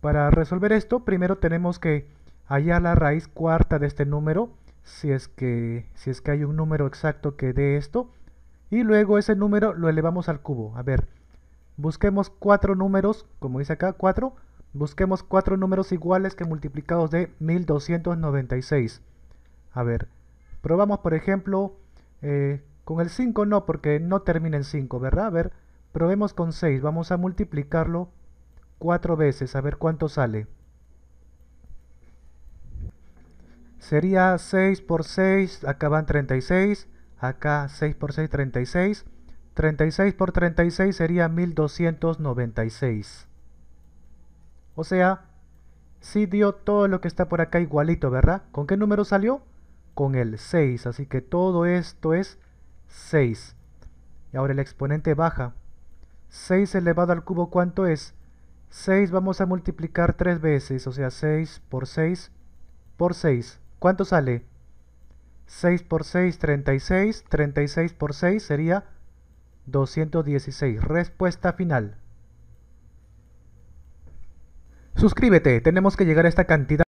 Para resolver esto, primero tenemos que hallar la raíz cuarta de este número, si es que, si es que hay un número exacto que dé esto, y luego ese número lo elevamos al cubo. A ver, busquemos cuatro números, como dice acá, cuatro, busquemos cuatro números iguales que multiplicados de 1296. A ver, probamos por ejemplo, eh, con el 5 no, porque no termina en 5, ¿verdad? A ver, probemos con 6, vamos a multiplicarlo cuatro veces, a ver cuánto sale. Sería 6 por 6, acá van 36, acá 6 por 6, 36. 36 por 36 sería 1296. O sea, si dio todo lo que está por acá igualito, ¿verdad? ¿Con qué número salió? Con el 6, así que todo esto es 6. Y ahora el exponente baja. 6 elevado al cubo, ¿cuánto es? 6 vamos a multiplicar 3 veces, o sea 6 por 6 por 6. ¿Cuánto sale? 6 por 6, 36. 36 por 6 sería 216. Respuesta final. Suscríbete, tenemos que llegar a esta cantidad.